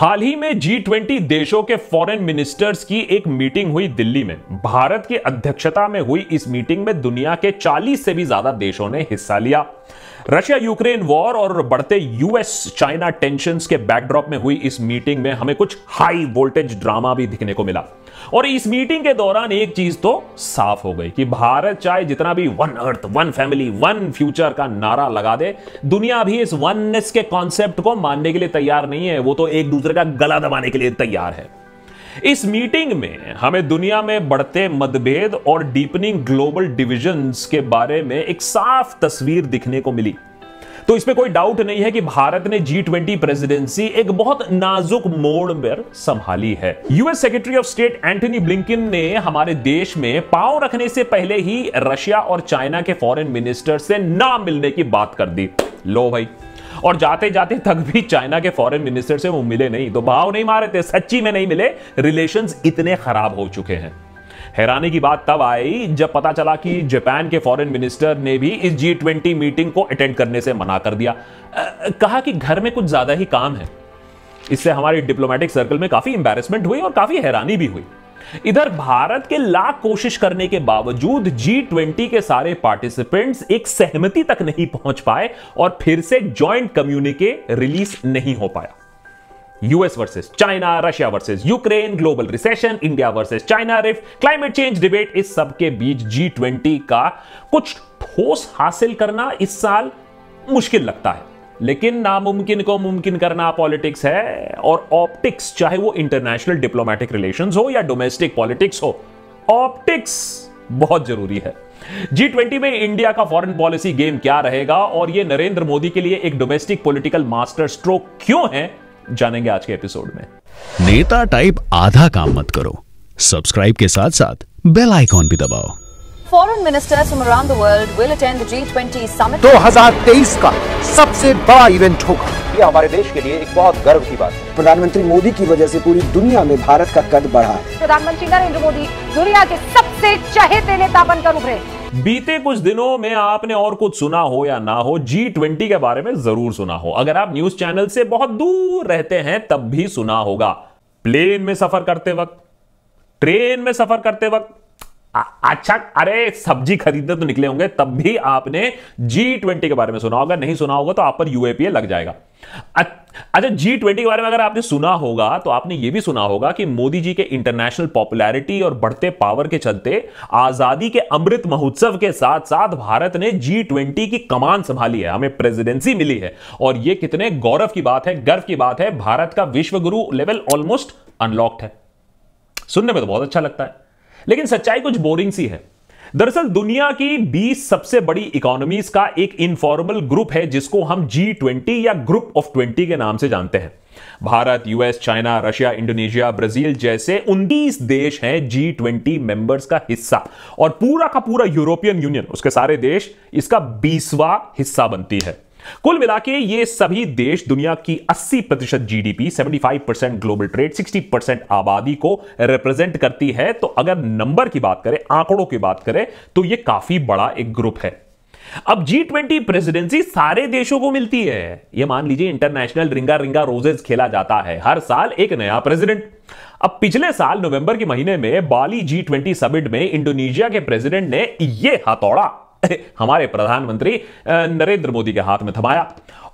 हाल ही में G twenty देशों के फॉरेन मिनिस्टर्स की एक मीटिंग हुई दिल्ली में भारत की अध्यक्षता में हुई इस मीटिंग में दुनिया के 40 से भी ज्यादा देशों ने हिस्सा लिया रशिया यूक्रेन वॉर और बढ़ते यूएस चाइना टेंशन के बैकड्रॉप में हुई इस मीटिंग में हमें कुछ हाई वोल्टेज ड्रामा भी दिखने को मिला और इस मीटिंग के दौरान एक चीज तो साफ हो गई कि भारत चाहे जितना भी one earth one family one future का नारा लगा दे दुनिया भी इस वननेस के कॉन्सेप्ट को मानने के लिए तैयार नहीं है वो तो एक दूसरे का गला दबाने के लिए तैयार है इस मीटिंग में हमें दुनिया में बढ़ते मतभेद और डीपनिंग ग्लोबल डिविजन्स के बारे में एक साफ तस्वीर दिखने को मिली तो इसमें कोई डाउट नहीं है कि भारत ने जी ट्वेंटी प्रेसिडेंसी एक बहुत नाजुक मोड़ पर संभाली है US secretary of state Antony Blinken ने हमारे देश में पांव रखने से पहले ही रशिया और चाइना के फॉरेन मिनिस्टर से ना मिलने की बात कर दी लो भाई और जाते जाते तक भी चाइना के फॉरेन मिनिस्टर से वो मिले नहीं तो भाव नहीं मारे थे सच्ची में नहीं मिले रिलेशन इतने खराब हो चुके हैं हैरानी की बात तब आई जब पता चला कि जापान के फॉरेन मिनिस्टर ने भी इस जी ट्वेंटी मीटिंग को अटेंड करने से मना कर दिया कहा कि घर में कुछ ज्यादा ही काम है इससे हमारी डिप्लोमेटिक सर्कल में काफी एम्बेरसमेंट हुई और काफी हैरानी भी हुई इधर भारत के लाख कोशिश करने के बावजूद जी ट्वेंटी के सारे पार्टिसिपेंट्स एक सहमति तक नहीं पहुंच पाए और फिर से ज्वाइंट कम्युनिके रिलीज नहीं हो पाया US versus China Russia versus Ukraine global recession India versus China rift climate change debate इस सब के बीच जी ट्वेंटी का कुछ ठोस हासिल करना इस साल मुश्किल लगता है लेकिन नामुमकिन को मुमकिन करना पॉलिटिक्स है और ऑप्टिक्स चाहे वो इंटरनेशनल डिप्लोमेटिक रिलेशंस हो या डोमेस्टिक पॉलिटिक्स हो ऑप्टिक्स बहुत जरूरी है जी ट्वेंटी में इंडिया का फॉरेन पॉलिसी गेम क्या रहेगा और ये नरेंद्र मोदी के लिए एक डोमेस्टिक पॉलिटिकल मास्टर स्ट्रोक क्यों है जानेंगे आज के एपिसोड में नेता टाइप आधा काम मत करो सब्सक्राइब के साथ साथ बेल आइकॉन भी दबाओ दो हजार तेईस का सबसे बड़ा इवेंट होगा ये हमारे देश के लिए एक बहुत गर्व की बात है प्रधानमंत्री मोदी की वजह से पूरी दुनिया में भारत का कद बढ़ा है प्रधानमंत्री नरेंद्र मोदी दुनिया के सबसे चहेते नेता बनकर उभरे बीते कुछ दिनों में आपने और कुछ सुना हो या ना हो जी ट्वेंटी के बारे में जरूर सुना हो अगर आप न्यूज चैनल से बहुत दूर रहते हैं तब भी सुना होगा प्लेन में सफर करते वक्त ट्रेन में सफर करते वक्त अच्छा अरे सब्जी खरीदने तो निकले होंगे तब भी आपने जी ट्वेंटी के बारे में सुना होगा नहीं सुना होगा तो आप पर यूएपीए लग जाएगा अच्छा जी ट्वेंटी के बारे में अगर आपने सुना होगा तो आपने यह भी सुना होगा कि मोदी जी के इंटरनेशनल पॉपुलैरिटी और बढ़ते पावर के चलते आजादी के अमृत महोत्सव के साथ साथ भारत ने जी ट्वेंटी की कमान संभाली है हमें प्रेसिडेंसी मिली है और यह कितने गौरव की बात है गर्व की बात है भारत का विश्वगुरु लेवल ऑलमोस्ट अनलॉक्ड है सुनने में तो बहुत अच्छा लगता है लेकिन सच्चाई कुछ बोरिंग सी है दरअसल दुनिया की 20 सबसे बड़ी इकोनॉमीज का एक इनफॉर्मल ग्रुप है जिसको हम जी ट्वेंटी या ग्रुप ऑफ ट्वेंटी के नाम से जानते हैं Bharat US China Russia Indonesia Brazil जैसे उन्नीस देश हैं जी ट्वेंटी मेंबर्स का हिस्सा और पूरा का पूरा यूरोपियन यूनियन उसके सारे देश इसका बीसवा हिस्सा बनती है कुल मिला के ये सभी देश दुनिया की 80 प्रतिशत GDP 75 percent global trade 60 percent आबादी को रिप्रेजेंट करती है तो अगर नंबर की बात करें आंकड़ों की बात करें तो ये काफी बड़ा एक ग्रुप है अब जी ट्वेंटी प्रेसिडेंसी सारे देशों को मिलती है यह मान लीजिए इंटरनेशनल रिंगा रिंगा रोजेज खेला जाता है हर साल एक नया प्रेसिडेंट अब पिछले साल नवंबर के महीने में बाली जी ट्वेंटी समिट में इंडोनेशिया के प्रेसिडेंट ने यह हथौड़ा हमारे प्रधानमंत्री नरेंद्र मोदी के हाथ में थमाया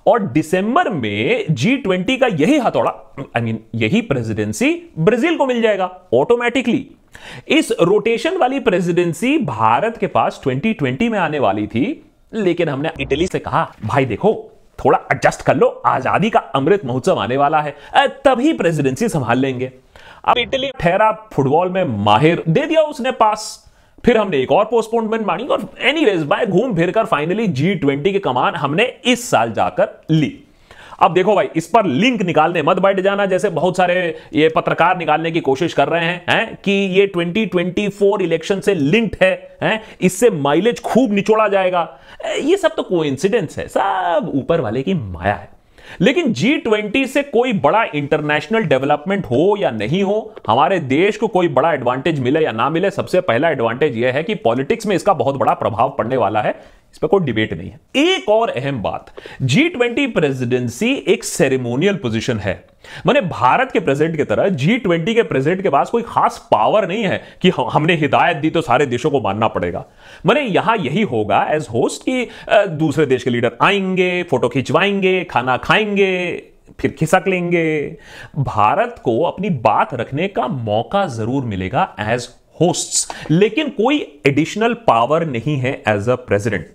और दिसंबर में जी ट्वेंटी का यही हथौड़ा आई मीन यही प्रेसिडेंसी ब्राजील को मिल जाएगा ऑटोमेटिकली इस रोटेशन वाली प्रेसिडेंसी भारत के पास 2020 में आने वाली थी लेकिन हमने इटली से कहा भाई देखो थोड़ा एडजस्ट कर लो आजादी का अमृत महोत्सव आने वाला है तभी प्रेसिडेंसी संभाल लेंगे अब इटली ठहरा फुटबॉल में माहिर दे दिया उसने पास फिर हमने एक और पोस्टपोनमेंट मांगी और एनी वेज बाय घूम फिर कर फाइनली जी ट्वेंटी की कमान हमने इस साल जाकर ली अब देखो भाई इस पर लिंक निकालने मत बैठ जाना जैसे बहुत सारे ये पत्रकार निकालने की कोशिश कर रहे हैं है? कि ये 2024 इलेक्शन से लिंक्ड है, है? इससे माइलेज खूब निचोड़ा जाएगा ये सब तो कोइंसिडेंस है सब ऊपर वाले की माया है लेकिन जी ट्वेंटी से कोई बड़ा इंटरनेशनल डेवलपमेंट हो या नहीं हो हमारे देश को कोई बड़ा एडवांटेज मिले या ना मिले सबसे पहला एडवांटेज यह है कि पॉलिटिक्स में इसका बहुत बड़ा प्रभाव पड़ने वाला है इस पर कोई डिबेट नहीं है एक और अहम बात जी ट्वेंटी प्रेसिडेंसी एक सेरेमोनियल पोजिशन है मैंने भारत के प्रेसिडेंट की तरह जी ट्वेंटी के प्रेसिडेंट के पास कोई खास पावर नहीं है कि हमने हिदायत दी तो सारे देशों को मानना पड़ेगा मैंने यहां यही होगा एज होस्ट कि दूसरे देश के लीडर आएंगे फोटो खिंचवाएंगे खाना खाएंगे फिर खिसक लेंगे भारत को अपनी बात रखने का मौका जरूर मिलेगा एज होस्ट्स लेकिन कोई एडिशनल पावर नहीं है एज अ प्रेसिडेंट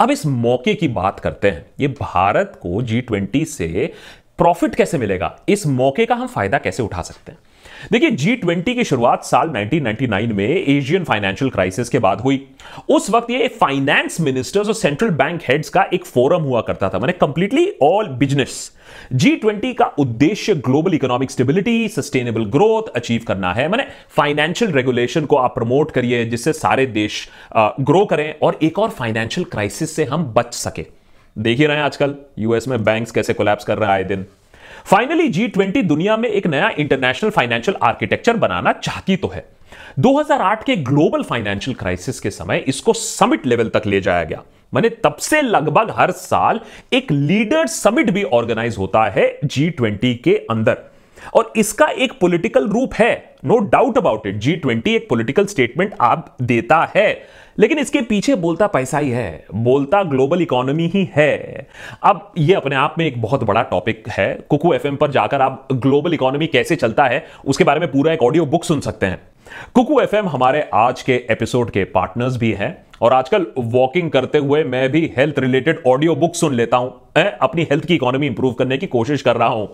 अब इस मौके की बात करते हैं ये भारत को जी ट्वेंटी से प्रॉफिट कैसे मिलेगा इस मौके का हम फायदा कैसे उठा सकते हैं देखिए जी ट्वेंटी की शुरुआत साल 1999 में एशियन फाइनेंशियल क्राइसिस के बाद हुई उस वक्त ये फाइनेंस मिनिस्टर्स और सेंट्रल बैंक हेड्स का एक फोरम हुआ करता था मैंने completely all business G twenty का उद्देश्य global economic stability sustainable growth achieve करना है मैंने फाइनेंशियल रेगुलेशन को आप प्रमोट करिए जिससे सारे देश ग्रो करें और एक और फाइनेंशियल क्राइसिस से हम बच सके देख ही रहे हैं आजकल यूएस में बैंक्स कैसे कोलैप्स कर रहा है आए दिन फाइनली जी ट्वेंटी दुनिया में एक नया इंटरनेशनल फाइनेंशियल आर्किटेक्चर बनाना चाहती तो है 2008 के ग्लोबल फाइनेंशियल क्राइसिस के समय इसको समिट लेवल तक ले जाया गया मैंने तब से लगभग हर साल एक लीडर समिट भी ऑर्गेनाइज होता है जी ट्वेंटी के अंदर और इसका एक पॉलिटिकल रूप है no doubt about it G twenty एक पॉलिटिकल स्टेटमेंट आप देता है लेकिन इसके पीछे बोलता पैसा ही है बोलता ग्लोबल इकोनॉमी ही है अब ये अपने आप में एक बहुत बड़ा टॉपिक है कुकू एफ पर जाकर आप ग्लोबल इकोनॉमी कैसे चलता है उसके बारे में पूरा एक ऑडियो बुक सुन सकते हैं कुकू एफ हमारे आज के एपिसोड के पार्टनर्स भी हैं और आजकल वॉकिंग करते हुए मैं भी हेल्थ रिलेटेड ऑडियो बुक सुन लेता हूं अपनी हेल्थ की इकोनॉमी इंप्रूव करने की कोशिश कर रहा हूं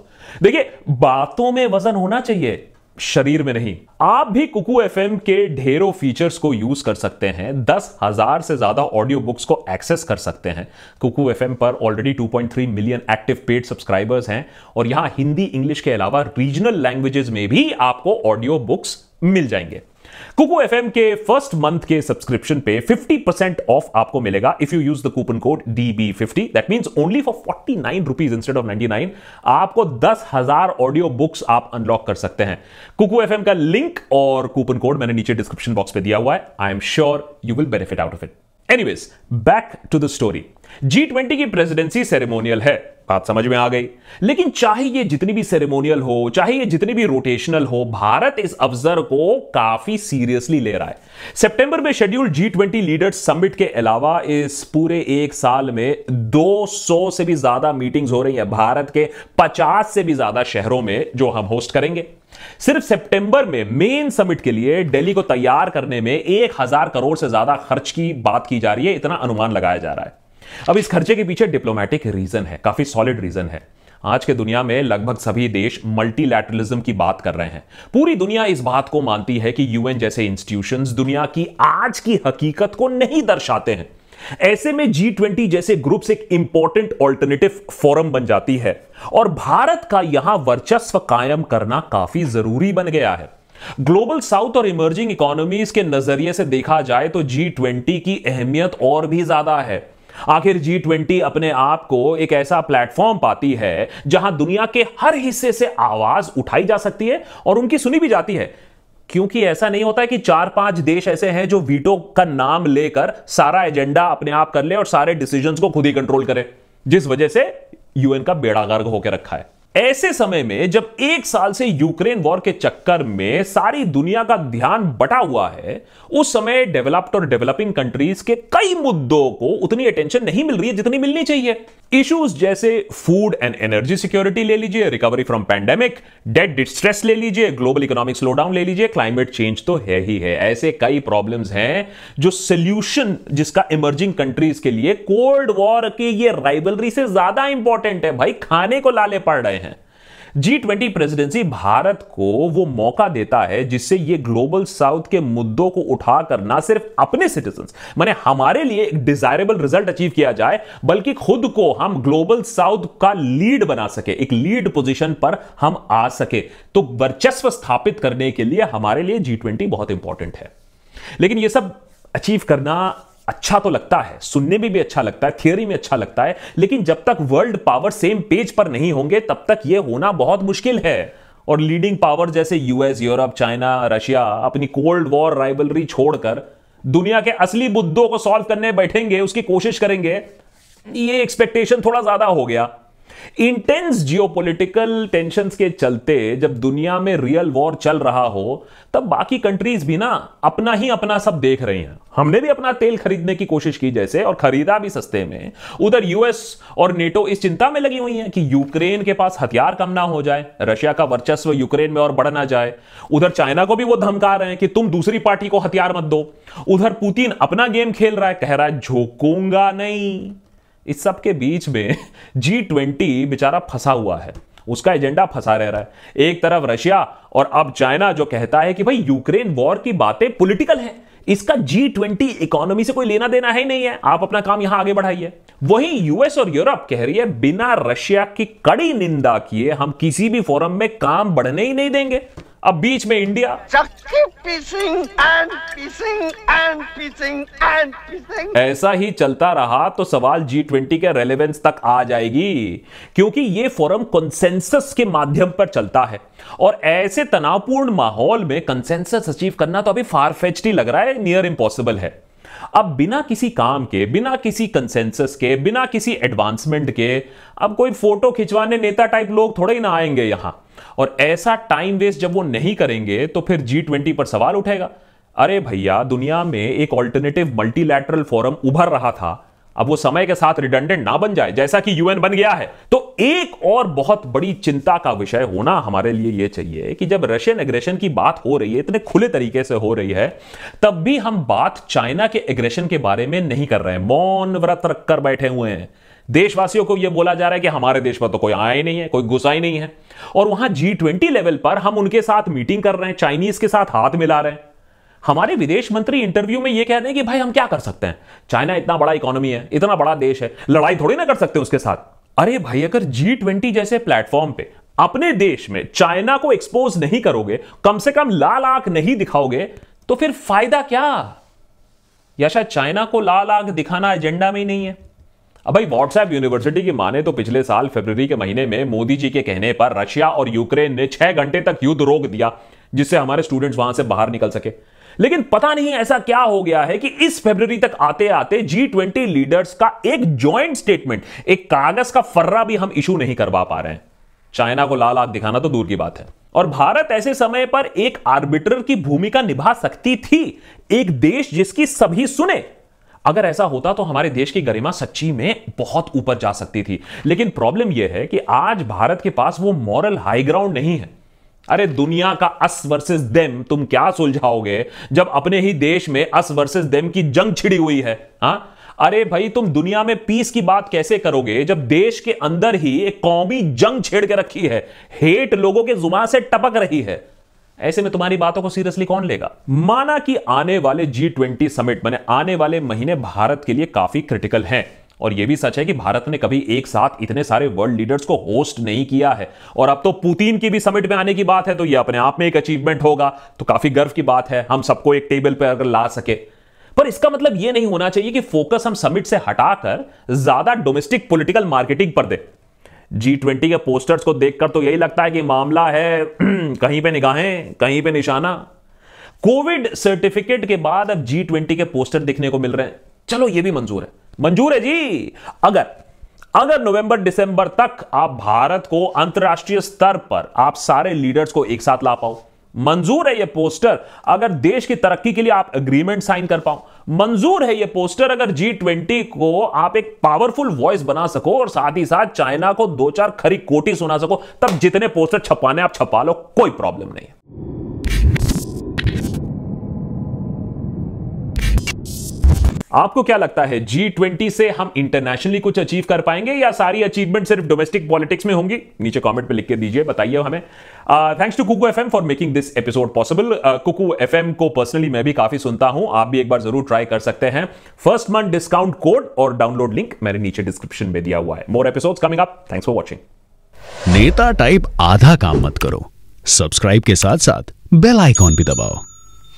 देखिए बातों में वजन होना चाहिए शरीर में नहीं आप भी कुकू एफ के ढेरों फीचर्स को यूज कर सकते हैं दस हजार से ज्यादा ऑडियो बुक्स को एक्सेस कर सकते हैं कुकू एफ पर already 2.3 million active paid subscribers हैं और यहां हिंदी इंग्लिश के अलावा रीजनल लैंग्वेजेस में भी आपको ऑडियो बुक्स मिल जाएंगे कुकू एफ के फर्स्ट मंथ के सब्सक्रिप्शन पे 50% ऑफ आपको मिलेगा if you use the coupon code D B fifty that mean only for forty nine rupees instead of ninety nine आपको दस हजार ऑडियो बुक्स आप अनलॉक कर सकते हैं कुकू एफ का लिंक और कूपन कोड मैंने नीचे डिस्क्रिप्शन बॉक्स पे दिया हुआ है I am sure you will benefit out of it anyways back to the story G की प्रेसिडेंसी सेरेमोनियल है बात समझ में आ गई लेकिन चाहे ये जितनी भी सेरेमोनियल हो चाहे ये जितनी भी रोटेशनल हो भारत इस अवसर को काफी सीरियसली ले रहा है सितंबर में schedule G twenty leaders summit के अलावा इस पूरे एक साल में 200 से भी ज्यादा मीटिंग्स हो रही है भारत के 50 से भी ज्यादा शहरों में जो हम होस्ट करेंगे सिर्फ सितंबर में मेन समिट के लिए दिल्ली को तैयार करने में एक हजार करोड़ से ज्यादा खर्च की बात की जा रही है इतना अनुमान लगाया जा रहा है अब इस खर्चे के पीछे डिप्लोमेटिक रीजन है काफी सॉलिड रीजन है आज के दुनिया में लगभग सभी देश मल्टीलैटरलिज्म की बात कर रहे हैं पूरी दुनिया इस बात को मानती है कि यूएन जैसे इंस्टीट्यूशंस दुनिया की आज की हकीकत को नहीं दर्शाते हैं ऐसे में जी ट्वेंटी जैसे ग्रुप्स एक इंपॉर्टेंट ऑल्टरनेटिव फोरम बन जाती है और भारत का यहां वर्चस्व कायम करना काफी जरूरी बन गया है ग्लोबल साउथ और इमर्जिंग इकोनॉमीज के नजरिए से देखा जाए तो जी ट्वेंटी की अहमियत और भी ज्यादा है आखिर जी ट्वेंटी अपने आप को एक ऐसा प्लेटफॉर्म पाती है जहां दुनिया के हर हिस्से से आवाज उठाई जा सकती है और उनकी सुनी भी जाती है क्योंकि ऐसा नहीं होता है कि चार पांच देश ऐसे हैं जो वीटो का नाम लेकर सारा एजेंडा अपने आप कर ले और सारे डिसीजन को खुद ही कंट्रोल करे जिस वजह से यूएन का बेड़ा गर्ग होकर रखा है ऐसे समय में जब एक साल से यूक्रेन वॉर के चक्कर में सारी दुनिया का ध्यान बटा हुआ है उस समय डेवलप्ड और डेवलपिंग कंट्रीज के कई मुद्दों को उतनी अटेंशन नहीं मिल रही है जितनी मिलनी चाहिए इश्यूज जैसे फूड एंड एनर्जी सिक्योरिटी ले लीजिए recovery from pandemic debt distress ले लीजिए ग्लोबल इकोनॉमिक स्लोडाउन ले लीजिए क्लाइमेट चेंज तो है ही है ऐसे कई प्रॉब्लम हैं जो सोल्यूशन जिसका इमर्जिंग कंट्रीज के लिए कोल्ड वॉर की ये राइवलरी से ज्यादा इंपॉर्टेंट है भाई खाने को लाले पड़ रहे हैं जी ट्वेंटी प्रेसिडेंसी भारत को वो मौका देता है जिससे ये ग्लोबल साउथ के मुद्दों को उठाकर ना सिर्फ अपने सिटीजन मैंने हमारे लिए एक डिजायरेबल रिजल्ट अचीव किया जाए बल्कि खुद को हम ग्लोबल साउथ का लीड बना सके एक लीड पोजिशन पर हम आ सके तो वर्चस्व स्थापित करने के लिए हमारे लिए जी ट्वेंटी बहुत इंपॉर्टेंट है लेकिन यह सब अचीव करना अच्छा तो लगता है सुनने में भी अच्छा लगता है थियोरी में अच्छा लगता है लेकिन जब तक वर्ल्ड पावर सेम पेज पर नहीं होंगे तब तक यह होना बहुत मुश्किल है और लीडिंग पावर जैसे यूएस यूरोप चाइना रशिया अपनी कोल्ड वॉर राइवलरी छोड़कर दुनिया के असली मुद्दों को सॉल्व करने बैठेंगे उसकी कोशिश करेंगे ये एक्सपेक्टेशन थोड़ा ज्यादा हो गया इंटेंस जियोपॉलिटिकल टेंशंस के चलते जब दुनिया में रियल वॉर चल रहा हो तब बाकी कंट्रीज भी ना अपना ही अपना सब देख रहे हैं हमने भी अपना तेल खरीदने की कोशिश की जैसे और खरीदा भी सस्ते में उधर यूएस और नेटो इस चिंता में लगी हुई है कि यूक्रेन के पास हथियार कम ना हो जाए रशिया का वर्चस्व यूक्रेन में और बढ़ ना जाए उधर चाइना को भी वो धमका रहे हैं कि तुम दूसरी पार्टी को हथियार मत दो उधर पुतिन अपना गेम खेल रहा है कह रहा है झोंकूंगा नहीं इस सब के बीच में जी ट्वेंटी बेचारा फंसा हुआ है उसका एजेंडा फंसा रह रहा है एक तरफ रशिया और अब चाइना जो कहता है कि भाई यूक्रेन वॉर की बातें पॉलिटिकल है इसका जी ट्वेंटी इकोनॉमी से कोई लेना देना है नहीं है आप अपना काम यहां आगे बढ़ाइए वही यूएस और यूरोप कह रही है बिना रशिया की कड़ी निंदा किए हम किसी भी फोरम में काम बढ़ने ही नहीं देंगे अब बीच में इंडिया ऐसा ही चलता रहा तो सवाल जी ट्वेंटी के रेलेवेंस तक आ जाएगी क्योंकि ये फोरम कंसेंसस के माध्यम पर चलता है और ऐसे तनावपूर्ण माहौल में कंसेंसस अचीव करना तो अभी फार फेच्ड ही लग रहा है नियर इम्पॉसिबल है अब बिना किसी काम के बिना किसी कंसेंसस के बिना किसी एडवांसमेंट के अब कोई फोटो खिंचवाने नेता टाइप लोग थोड़े ही ना आएंगे यहां और ऐसा टाइम वेस्ट जब वो नहीं करेंगे तो फिर जी ट्वेंटी पर सवाल उठेगा अरे भैया दुनिया में एक ऑल्टरनेटिव मल्टीलैटरल फोरम उभर रहा था अब वो समय के साथ रिडंडेंट ना बन जाए जैसा कि यूएन बन गया है तो एक और बहुत बड़ी चिंता का विषय होना हमारे लिए यह चाहिए कि जब रशियन एग्रेशन की बात हो रही है इतने खुले तरीके से हो रही है तब भी हम बात चाइना के एग्रेशन के बारे में नहीं कर रहे हैं मौन व्रत रखकर बैठे हुए हैं देशवासियों को यह बोला जा रहा है कि हमारे देश में तो कोई आया ही नहीं है कोई घुसा ही नहीं है और वहां जी ट्वेंटी लेवल पर हम उनके साथ मीटिंग कर रहे हैं चाइनीज के साथ हाथ मिला रहे हैं हमारे विदेश मंत्री इंटरव्यू में यह कह रहे हैं कि भाई हम क्या कर सकते हैं चाइना इतना बड़ा इकोनॉमी है इतना बड़ा देश है लड़ाई थोड़ी ना कर सकते उसके साथ अरे भाई अगर जी ट्वेंटी जैसे प्लेटफॉर्म पे अपने देश में चाइना को एक्सपोज नहीं करोगे कम से कम लाल आंख नहीं दिखाओगे तो फिर फायदा क्या या शायद चाइना को लाल आंख दिखाना एजेंडा में ही नहीं है अब भाई व्हाट्सएप यूनिवर्सिटी की माने तो पिछले साल फरवरी के महीने में मोदी जी के कहने पर रशिया और यूक्रेन ने छह घंटे तक युद्ध रोक दिया जिससे हमारे स्टूडेंट्स वहां से बाहर निकल सके लेकिन पता नहीं ऐसा क्या हो गया है कि इस फेब्रवरी तक आते आते जी ट्वेंटी लीडर्स का एक ज्वाइंट स्टेटमेंट एक कागज का फर्रा भी हम इशू नहीं करवा पा रहे हैं चाइना को लाल आग दिखाना तो दूर की बात है और भारत ऐसे समय पर एक आर्बिटर की भूमिका निभा सकती थी एक देश जिसकी सभी सुने अगर ऐसा होता तो हमारे देश की गरिमा सच्ची में बहुत ऊपर जा सकती थी लेकिन प्रॉब्लम यह है कि आज भारत के पास वो मॉरल हाईग्राउंड नहीं है अरे दुनिया का अस वर्सेस देम तुम क्या सुलझाओगे जब अपने ही देश में अस वर्सेस देम की जंग छिड़ी हुई है हा? अरे भाई तुम दुनिया में पीस की बात कैसे करोगे जब देश के अंदर ही एक कौमी जंग छेड़ के रखी है हेट लोगों के जुबा से टपक रही है ऐसे में तुम्हारी बातों को सीरियसली कौन लेगा माना कि आने वाले जी ट्वेंटी समिट मैंने आने वाले महीने भारत के लिए काफी क्रिटिकल हैं और यह भी सच है कि भारत ने कभी एक साथ इतने सारे वर्ल्ड लीडर्स को होस्ट नहीं किया है और अब तो पुतिन की भी समिट में आने की बात है तो यह अपने आप में एक अचीवमेंट होगा तो काफी गर्व की बात है हम सबको एक टेबल पर अगर ला सके पर इसका मतलब यह नहीं होना चाहिए कि फोकस हम समिट से हटाकर ज्यादा डोमेस्टिक पोलिटिकल मार्केटिंग पर दे जी ट्वेंटी के पोस्टर्स को देखकर तो यही लगता है कि मामला है कहीं पे निगाहें कहीं पे निशाना कोविड सर्टिफिकेट के बाद अब जी ट्वेंटी के पोस्टर दिखने को मिल रहे हैं चलो ये भी मंजूर है मंजूर है जी अगर अगर नवंबर दिसंबर तक आप भारत को अंतर्राष्ट्रीय स्तर पर आप सारे लीडर्स को एक साथ ला पाओ मंजूर है यह पोस्टर अगर देश की तरक्की के लिए आप अग्रीमेंट साइन कर पाओ मंजूर है यह पोस्टर अगर जी ट्वेंटी को आप एक पावरफुल वॉइस बना सको और साथ ही साथ चाइना को दो चार खरी कोटी सुना सको तब जितने पोस्टर छपाने आप छपा लो कोई प्रॉब्लम नहीं है आपको क्या लगता है जी ट्वेंटी से हम इंटरनेशनली कुछ अचीव कर पाएंगे या सारी अचीवमेंट सिर्फ डोमेस्टिक पॉलिटिक्स में होंगी नीचे कमेंट पे लिख के दीजिए बताइए हमें thanks to Kuku FM for making this episode possible Kuku FM को पर्सनली मैं भी काफी सुनता हूं आप भी एक बार जरूर ट्राई कर सकते हैं फर्स्ट मंथ डिस्काउंट कोड और डाउनलोड लिंक मैंने नीचे डिस्क्रिप्शन में दिया हुआ है more episode coming up thanks for watching नेता टाइप आधा काम मत करो सब्सक्राइब के साथ साथ बेल आइकॉन भी दबाओ